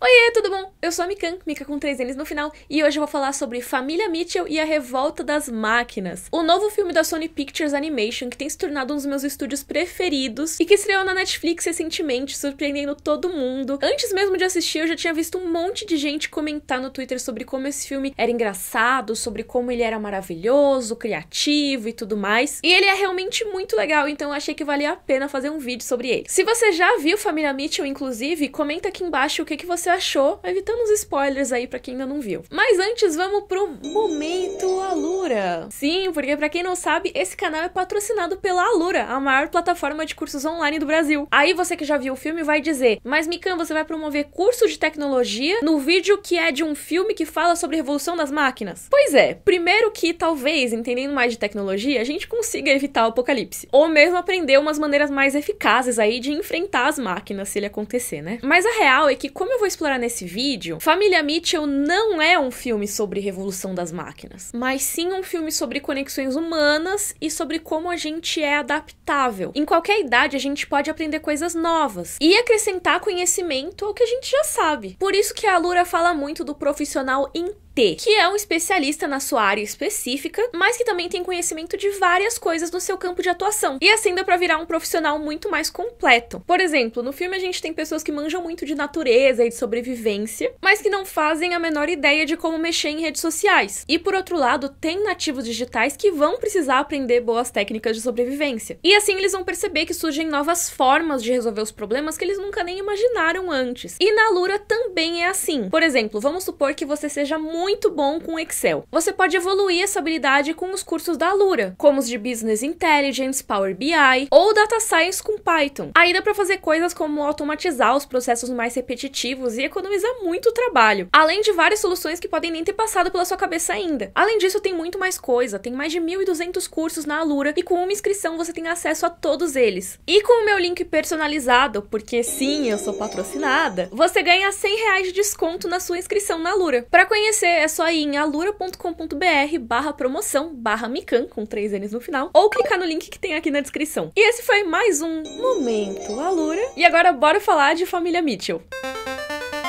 Oiê, tudo bom? Eu sou a Mikan, Mika com três N's no final, e hoje eu vou falar sobre Família Mitchell e a Revolta das Máquinas, o novo filme da Sony Pictures Animation que tem se tornado um dos meus estúdios preferidos e que estreou na Netflix recentemente, surpreendendo todo mundo. Antes mesmo de assistir, eu já tinha visto um monte de gente comentar no Twitter sobre como esse filme era engraçado, sobre como ele era maravilhoso, criativo e tudo mais. E ele é realmente muito legal, então eu achei que valia a pena fazer um vídeo sobre ele. Se você já viu Família Mitchell, inclusive, comenta aqui embaixo o que, que você você achou, evitando os spoilers aí para quem ainda não viu. Mas antes, vamos pro Momento Alura. Sim, porque para quem não sabe, esse canal é patrocinado pela Alura, a maior plataforma de cursos online do Brasil. Aí você que já viu o filme vai dizer, mas Mikan, você vai promover curso de tecnologia no vídeo que é de um filme que fala sobre a revolução das máquinas? Pois é, primeiro que talvez, entendendo mais de tecnologia, a gente consiga evitar o apocalipse. Ou mesmo aprender umas maneiras mais eficazes aí de enfrentar as máquinas se ele acontecer, né? Mas a real é que, como eu vou explorar nesse vídeo, Família Mitchell não é um filme sobre revolução das máquinas, mas sim um filme sobre conexões humanas e sobre como a gente é adaptável. Em qualquer idade, a gente pode aprender coisas novas e acrescentar conhecimento ao que a gente já sabe. Por isso que a Lura fala muito do profissional interno que é um especialista na sua área específica, mas que também tem conhecimento de várias coisas no seu campo de atuação. E assim dá para virar um profissional muito mais completo. Por exemplo, no filme a gente tem pessoas que manjam muito de natureza e de sobrevivência, mas que não fazem a menor ideia de como mexer em redes sociais. E por outro lado, tem nativos digitais que vão precisar aprender boas técnicas de sobrevivência. E assim eles vão perceber que surgem novas formas de resolver os problemas que eles nunca nem imaginaram antes. E na Lura também é assim. Por exemplo, vamos supor que você seja muito muito bom com Excel. Você pode evoluir essa habilidade com os cursos da Alura, como os de Business Intelligence, Power BI ou Data Science com Python. Aí dá para fazer coisas como automatizar os processos mais repetitivos e economizar muito trabalho, além de várias soluções que podem nem ter passado pela sua cabeça ainda. Além disso, tem muito mais coisa, tem mais de 1.200 cursos na Alura e com uma inscrição você tem acesso a todos eles. E com o meu link personalizado, porque sim, eu sou patrocinada, você ganha 100 reais de desconto na sua inscrição na Alura. Para conhecer é só ir em alura.com.br barra promoção barra Mikan, com três N's no final, ou clicar no link que tem aqui na descrição. E esse foi mais um Momento Alura. E agora bora falar de Família Mitchell.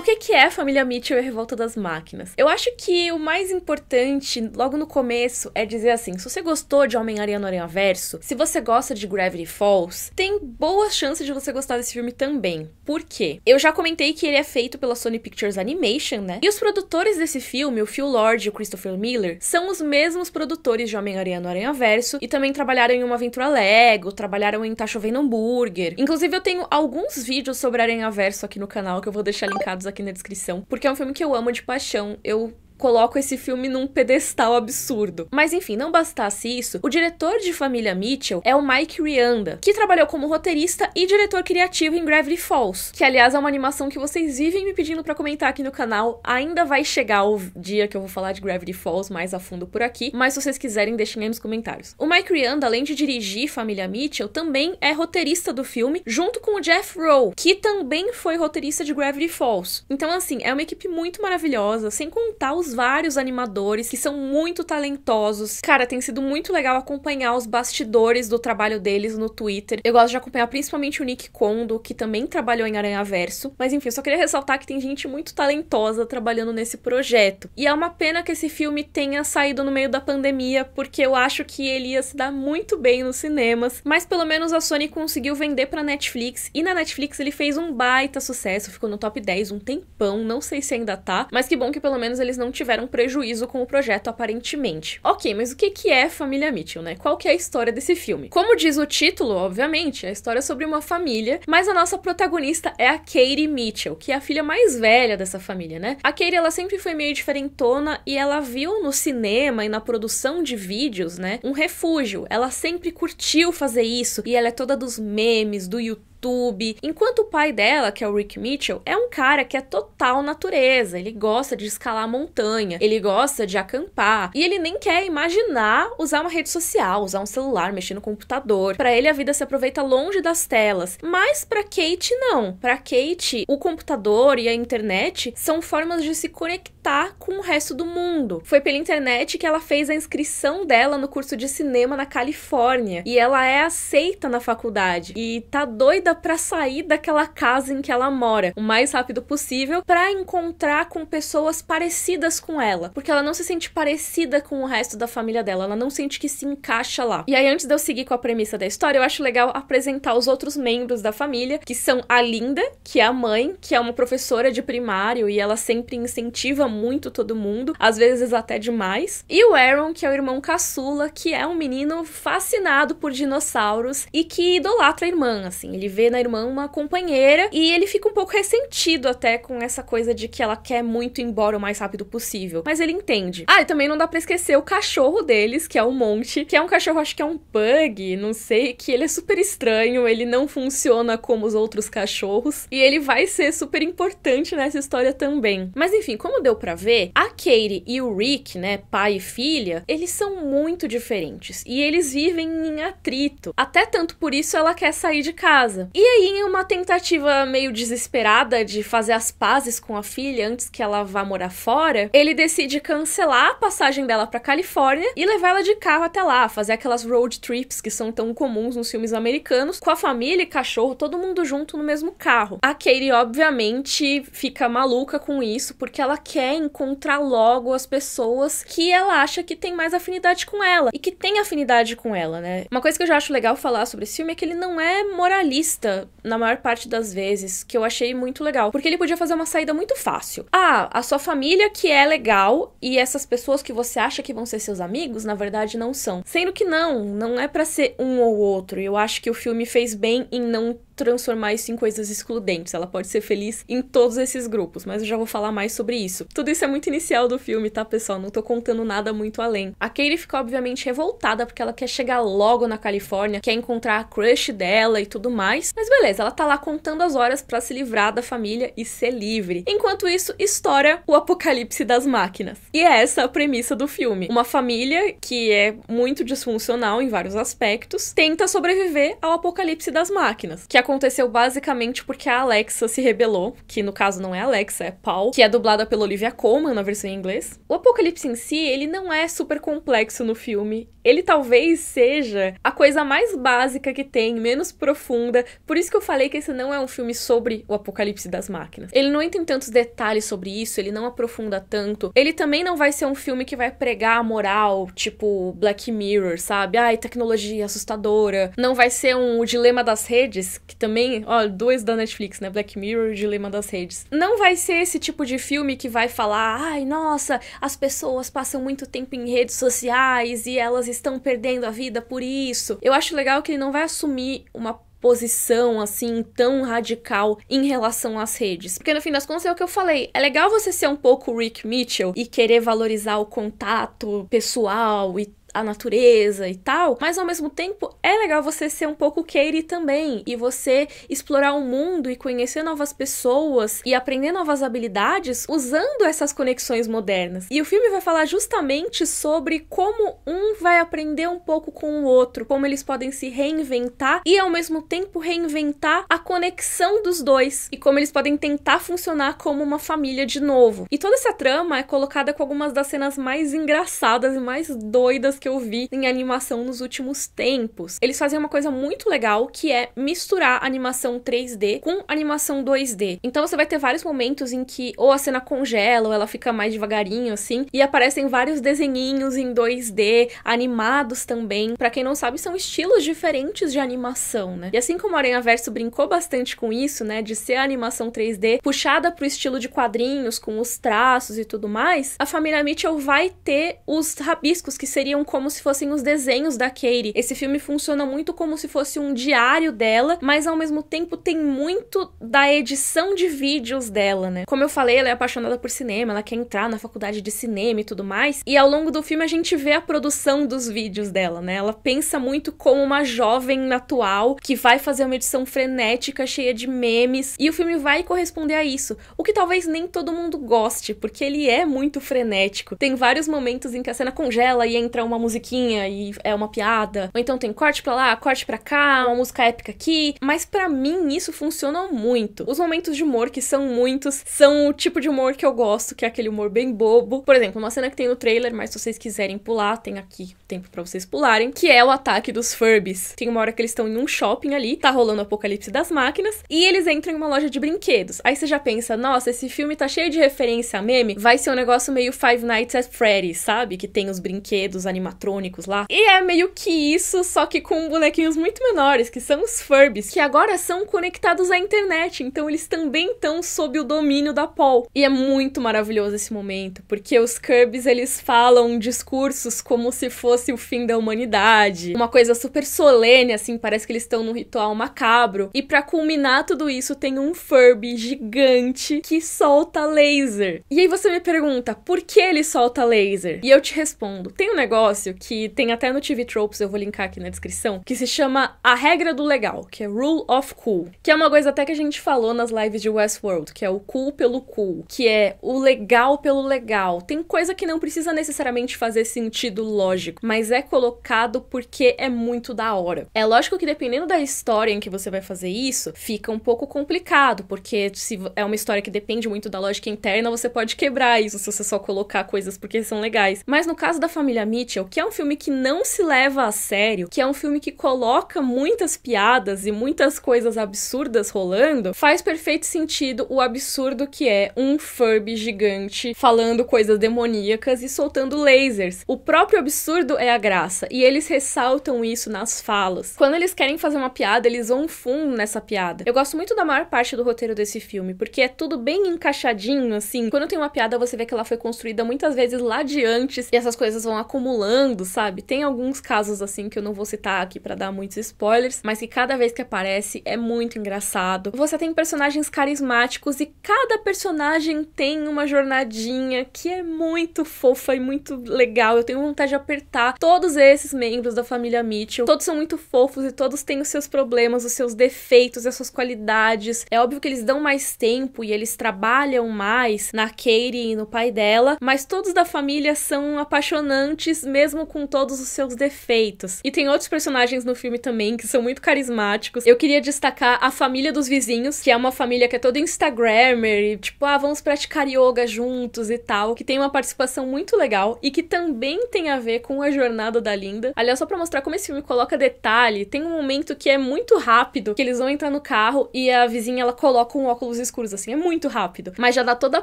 O que, que é a família Mitchell e a Revolta das Máquinas? Eu acho que o mais importante, logo no começo, é dizer assim: se você gostou de Homem-Aranha no Aranhaverso, se você gosta de Gravity Falls, tem boas chances de você gostar desse filme também. Por quê? Eu já comentei que ele é feito pela Sony Pictures Animation, né? E os produtores desse filme, o Phil Lord e o Christopher Miller, são os mesmos produtores de Homem-Aranha no Aranhaverso e também trabalharam em Uma Aventura Lego, trabalharam em Tá Chovendo Hambúrguer. Inclusive, eu tenho alguns vídeos sobre Aranhaverso aqui no canal que eu vou deixar linkados aqui aqui na descrição, porque é um filme que eu amo de paixão. Eu Coloco esse filme num pedestal absurdo. Mas enfim, não bastasse isso, o diretor de Família Mitchell é o Mike Rianda, que trabalhou como roteirista e diretor criativo em Gravity Falls, que aliás é uma animação que vocês vivem me pedindo para comentar aqui no canal. Ainda vai chegar o dia que eu vou falar de Gravity Falls mais a fundo por aqui, mas se vocês quiserem, deixem aí nos comentários. O Mike Rianda, além de dirigir Família Mitchell, também é roteirista do filme, junto com o Jeff Rowe, que também foi roteirista de Gravity Falls. Então, assim, é uma equipe muito maravilhosa, sem contar os vários animadores que são muito talentosos. Cara, tem sido muito legal acompanhar os bastidores do trabalho deles no Twitter. Eu gosto de acompanhar principalmente o Nick Kondo, que também trabalhou em Aranha Verso. Mas enfim, eu só queria ressaltar que tem gente muito talentosa trabalhando nesse projeto. E é uma pena que esse filme tenha saído no meio da pandemia, porque eu acho que ele ia se dar muito bem nos cinemas. Mas pelo menos a Sony conseguiu vender pra Netflix. E na Netflix ele fez um baita sucesso, ficou no top 10 um tempão, não sei se ainda tá. Mas que bom que pelo menos eles não tiveram prejuízo com o projeto aparentemente. Ok, mas o que é Família Mitchell, né? Qual que é a história desse filme? Como diz o título, obviamente, é a história sobre uma família, mas a nossa protagonista é a Katie Mitchell, que é a filha mais velha dessa família, né? A Katie, ela sempre foi meio diferentona e ela viu no cinema e na produção de vídeos, né, um refúgio. Ela sempre curtiu fazer isso e ela é toda dos memes, do YouTube YouTube. Enquanto o pai dela, que é o Rick Mitchell, é um cara que é total natureza, ele gosta de escalar montanha, ele gosta de acampar e ele nem quer imaginar usar uma rede social, usar um celular, mexer no computador. Para ele a vida se aproveita longe das telas, mas para Kate não. Para Kate, o computador e a internet são formas de se conectar com o resto do mundo. Foi pela internet que ela fez a inscrição dela no curso de cinema na Califórnia e ela é aceita na faculdade e tá doida para sair daquela casa em que ela mora o mais rápido possível para encontrar com pessoas parecidas com ela, porque ela não se sente parecida com o resto da família dela, ela não sente que se encaixa lá. E aí antes de eu seguir com a premissa da história, eu acho legal apresentar os outros membros da família, que são a Linda, que é a mãe, que é uma professora de primário e ela sempre incentiva muito todo mundo, às vezes até demais, e o Aaron, que é o irmão caçula, que é um menino fascinado por dinossauros e que idolatra a irmã, assim, ele vê vê na irmã uma companheira e ele fica um pouco ressentido até com essa coisa de que ela quer muito ir embora o mais rápido possível. Mas ele entende. Ah, e também não dá pra esquecer o cachorro deles, que é o Monte, que é um cachorro, acho que é um pug, não sei, que ele é super estranho, ele não funciona como os outros cachorros e ele vai ser super importante nessa história também. Mas enfim, como deu para ver, a Katie e o Rick, né, pai e filha, eles são muito diferentes e eles vivem em atrito. Até tanto por isso ela quer sair de casa, e aí, em uma tentativa meio desesperada de fazer as pazes com a filha antes que ela vá morar fora, ele decide cancelar a passagem dela para Califórnia e levar ela de carro até lá, fazer aquelas road trips que são tão comuns nos filmes americanos, com a família e cachorro, todo mundo junto no mesmo carro. A Katie, obviamente, fica maluca com isso porque ela quer encontrar logo as pessoas que ela acha que tem mais afinidade com ela e que tem afinidade com ela, né? Uma coisa que eu já acho legal falar sobre esse filme é que ele não é moralista the na maior parte das vezes, que eu achei muito legal. Porque ele podia fazer uma saída muito fácil. Ah, a sua família que é legal e essas pessoas que você acha que vão ser seus amigos, na verdade não são. Sendo que não, não é para ser um ou outro. Eu acho que o filme fez bem em não transformar isso em coisas excludentes. Ela pode ser feliz em todos esses grupos, mas eu já vou falar mais sobre isso. Tudo isso é muito inicial do filme, tá, pessoal? Não tô contando nada muito além. A Katie fica obviamente revoltada porque ela quer chegar logo na Califórnia, quer encontrar a crush dela e tudo mais. Mas beleza, beleza, ela tá lá contando as horas para se livrar da família e ser livre. Enquanto isso, estoura o apocalipse das máquinas. E é essa a premissa do filme. Uma família que é muito disfuncional em vários aspectos tenta sobreviver ao apocalipse das máquinas, que aconteceu basicamente porque a Alexa se rebelou, que no caso não é Alexa, é Paul, que é dublada pela Olivia Colman na versão em inglês. O apocalipse em si, ele não é super complexo no filme ele talvez seja a coisa mais básica que tem, menos profunda. Por isso que eu falei que esse não é um filme sobre o apocalipse das máquinas. Ele não entra em tantos detalhes sobre isso, ele não aprofunda tanto. Ele também não vai ser um filme que vai pregar a moral, tipo Black Mirror, sabe? Ai, tecnologia assustadora. Não vai ser um o dilema das redes, que também, ó, dois da Netflix, né? Black Mirror e dilema das redes. Não vai ser esse tipo de filme que vai falar, ai, nossa, as pessoas passam muito tempo em redes sociais e elas estão perdendo a vida por isso. Eu acho legal que ele não vai assumir uma posição assim tão radical em relação às redes. Porque no fim das contas é o que eu falei, é legal você ser um pouco Rick Mitchell e querer valorizar o contato pessoal e a natureza e tal, mas ao mesmo tempo é legal você ser um pouco Katie também e você explorar o mundo e conhecer novas pessoas e aprender novas habilidades usando essas conexões modernas. E o filme vai falar justamente sobre como um vai aprender um pouco com o outro, como eles podem se reinventar e ao mesmo tempo reinventar a conexão dos dois e como eles podem tentar funcionar como uma família de novo. E toda essa trama é colocada com algumas das cenas mais engraçadas e mais doidas que eu vi em animação nos últimos tempos. Eles fazem uma coisa muito legal que é misturar animação 3D com animação 2D. Então você vai ter vários momentos em que ou a cena congela ou ela fica mais devagarinho assim e aparecem vários desenhinhos em 2D animados também. Para quem não sabe, são estilos diferentes de animação, né? E assim como o Aranha Verso brincou bastante com isso, né, de ser a animação 3D puxada pro estilo de quadrinhos com os traços e tudo mais, a família Mitchell vai ter os rabiscos que seriam como se fossem os desenhos da Katie. Esse filme funciona muito como se fosse um diário dela, mas ao mesmo tempo tem muito da edição de vídeos dela, né? Como eu falei, ela é apaixonada por cinema, ela quer entrar na faculdade de cinema e tudo mais. E ao longo do filme a gente vê a produção dos vídeos dela, né? Ela pensa muito como uma jovem atual que vai fazer uma edição frenética, cheia de memes, e o filme vai corresponder a isso. O que talvez nem todo mundo goste, porque ele é muito frenético. Tem vários momentos em que a cena congela e entra uma musiquinha e é uma piada. Ou então tem corte pra lá, corte pra cá, uma música épica aqui. Mas para mim isso funciona muito. Os momentos de humor, que são muitos, são o tipo de humor que eu gosto, que é aquele humor bem bobo. Por exemplo, uma cena que tem no trailer, mas se vocês quiserem pular, tem aqui tempo para vocês pularem, que é o ataque dos Furbies. Tem uma hora que eles estão em um shopping ali, tá rolando o apocalipse das máquinas, e eles entram em uma loja de brinquedos. Aí você já pensa, nossa, esse filme tá cheio de referência a meme, vai ser um negócio meio Five Nights at Freddy's, sabe? Que tem os brinquedos animados animatrônicos lá. E é meio que isso, só que com bonequinhos muito menores, que são os Furbs que agora são conectados à internet, então eles também estão sob o domínio da Paul. E é muito maravilhoso esse momento, porque os Kirby's eles falam discursos como se fosse o fim da humanidade, uma coisa super solene assim, parece que eles estão num ritual macabro. E para culminar tudo isso tem um Furby gigante que solta laser. E aí você me pergunta, por que ele solta laser? E eu te respondo, tem um negócio negócio que tem até no TV Tropes, eu vou linkar aqui na descrição, que se chama A Regra do Legal, que é Rule of Cool, que é uma coisa até que a gente falou nas lives de Westworld, que é o cool pelo cool, que é o legal pelo legal. Tem coisa que não precisa necessariamente fazer sentido lógico, mas é colocado porque é muito da hora. É lógico que dependendo da história em que você vai fazer isso, fica um pouco complicado, porque se é uma história que depende muito da lógica interna, você pode quebrar isso se você só colocar coisas porque são legais. Mas no caso da família Mitchell, que é um filme que não se leva a sério, que é um filme que coloca muitas piadas e muitas coisas absurdas rolando, faz perfeito sentido o absurdo que é um Furby gigante falando coisas demoníacas e soltando lasers. O próprio absurdo é a graça, e eles ressaltam isso nas falas. Quando eles querem fazer uma piada, eles vão fundo nessa piada. Eu gosto muito da maior parte do roteiro desse filme, porque é tudo bem encaixadinho, assim. Quando tem uma piada, você vê que ela foi construída muitas vezes lá de antes, e essas coisas vão acumulando sabe? Tem alguns casos assim que eu não vou citar aqui para dar muitos spoilers, mas que cada vez que aparece é muito engraçado. Você tem personagens carismáticos e cada personagem tem uma jornadinha que é muito fofa e muito legal. Eu tenho vontade de apertar todos esses membros da família Mitchell. Todos são muito fofos e todos têm os seus problemas, os seus defeitos, as suas qualidades. É óbvio que eles dão mais tempo e eles trabalham mais na Katie e no pai dela, mas todos da família são apaixonantes mesmo mesmo com todos os seus defeitos. E tem outros personagens no filme também que são muito carismáticos. Eu queria destacar a família dos vizinhos, que é uma família que é toda Instagrammer e tipo, ah, vamos praticar yoga juntos e tal, que tem uma participação muito legal e que também tem a ver com a jornada da Linda. Aliás, só para mostrar como esse filme coloca detalhe, tem um momento que é muito rápido, que eles vão entrar no carro e a vizinha ela coloca um óculos escuros assim, é muito rápido, mas já dá toda a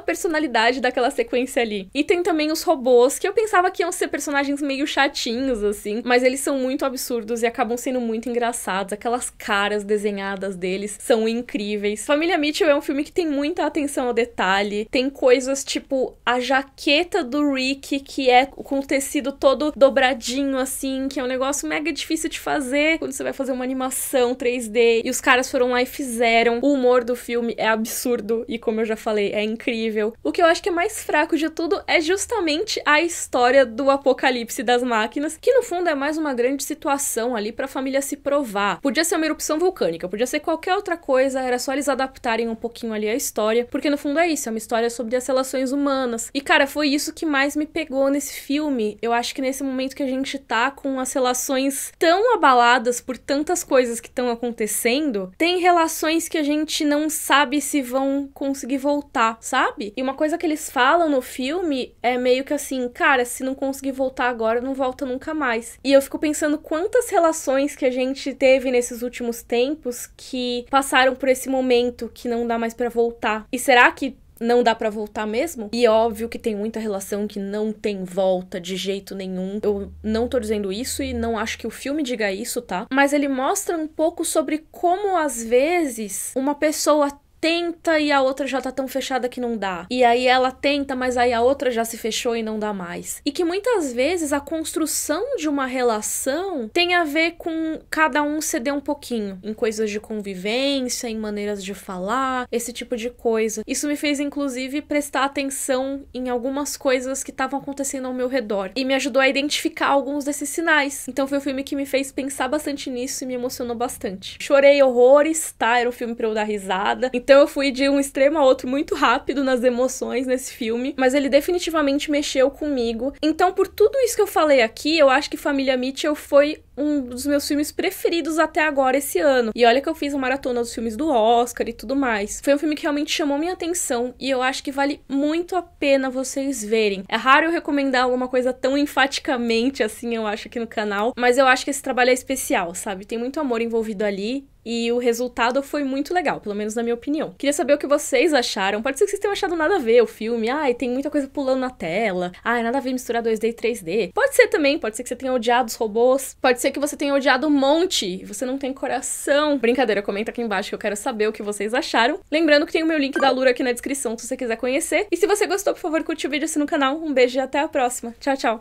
personalidade daquela sequência ali. E tem também os robôs que eu pensava que iam ser personagens meio chatinhos, assim, mas eles são muito absurdos e acabam sendo muito engraçados. Aquelas caras desenhadas deles são incríveis. Família Mitchell é um filme que tem muita atenção ao detalhe, tem coisas tipo a jaqueta do Rick, que é com o tecido todo dobradinho, assim, que é um negócio mega difícil de fazer quando você vai fazer uma animação 3D. E os caras foram lá e fizeram. O humor do filme é absurdo e, como eu já falei, é incrível. O que eu acho que é mais fraco de tudo é justamente a história do apocalipse apocalipse das máquinas, que no fundo é mais uma grande situação ali para a família se provar. Podia ser uma erupção vulcânica, podia ser qualquer outra coisa, era só eles adaptarem um pouquinho ali a história, porque no fundo é isso, é uma história sobre as relações humanas. E cara, foi isso que mais me pegou nesse filme. Eu acho que nesse momento que a gente tá com as relações tão abaladas por tantas coisas que estão acontecendo, tem relações que a gente não sabe se vão conseguir voltar, sabe? E uma coisa que eles falam no filme é meio que assim, cara, se não conseguir voltar agora, agora não volta nunca mais. E eu fico pensando quantas relações que a gente teve nesses últimos tempos que passaram por esse momento que não dá mais para voltar. E será que não dá para voltar mesmo? E é óbvio que tem muita relação que não tem volta de jeito nenhum. Eu não tô dizendo isso e não acho que o filme diga isso, tá? Mas ele mostra um pouco sobre como às vezes uma pessoa tenta e a outra já tá tão fechada que não dá. E aí ela tenta, mas aí a outra já se fechou e não dá mais. E que muitas vezes a construção de uma relação tem a ver com cada um ceder um pouquinho em coisas de convivência, em maneiras de falar, esse tipo de coisa. Isso me fez inclusive prestar atenção em algumas coisas que estavam acontecendo ao meu redor e me ajudou a identificar alguns desses sinais. Então foi um filme que me fez pensar bastante nisso e me emocionou bastante. Chorei horrores, tá? Era um filme para eu dar risada. Então eu fui de um extremo a outro muito rápido nas emoções nesse filme, mas ele definitivamente mexeu comigo. Então, por tudo isso que eu falei aqui, eu acho que Família Mitchell foi um dos meus filmes preferidos até agora esse ano. E olha que eu fiz uma maratona dos filmes do Oscar e tudo mais. Foi um filme que realmente chamou minha atenção e eu acho que vale muito a pena vocês verem. É raro eu recomendar alguma coisa tão enfaticamente assim, eu acho, aqui no canal, mas eu acho que esse trabalho é especial, sabe? Tem muito amor envolvido ali e o resultado foi muito legal, pelo menos na minha opinião. Queria saber o que vocês acharam. Pode ser que vocês tenham achado nada a ver o filme. Ai, tem muita coisa pulando na tela. Ai, nada a ver misturar 2D e 3D. Pode ser também, pode ser que você tenha odiado os robôs. Pode ser que você tenha odiado um monte e você não tem coração. Brincadeira, comenta aqui embaixo que eu quero saber o que vocês acharam. Lembrando que tem o meu link da Lura aqui na descrição se você quiser conhecer. E se você gostou, por favor, curte o vídeo assim no canal. Um beijo e até a próxima. Tchau, tchau.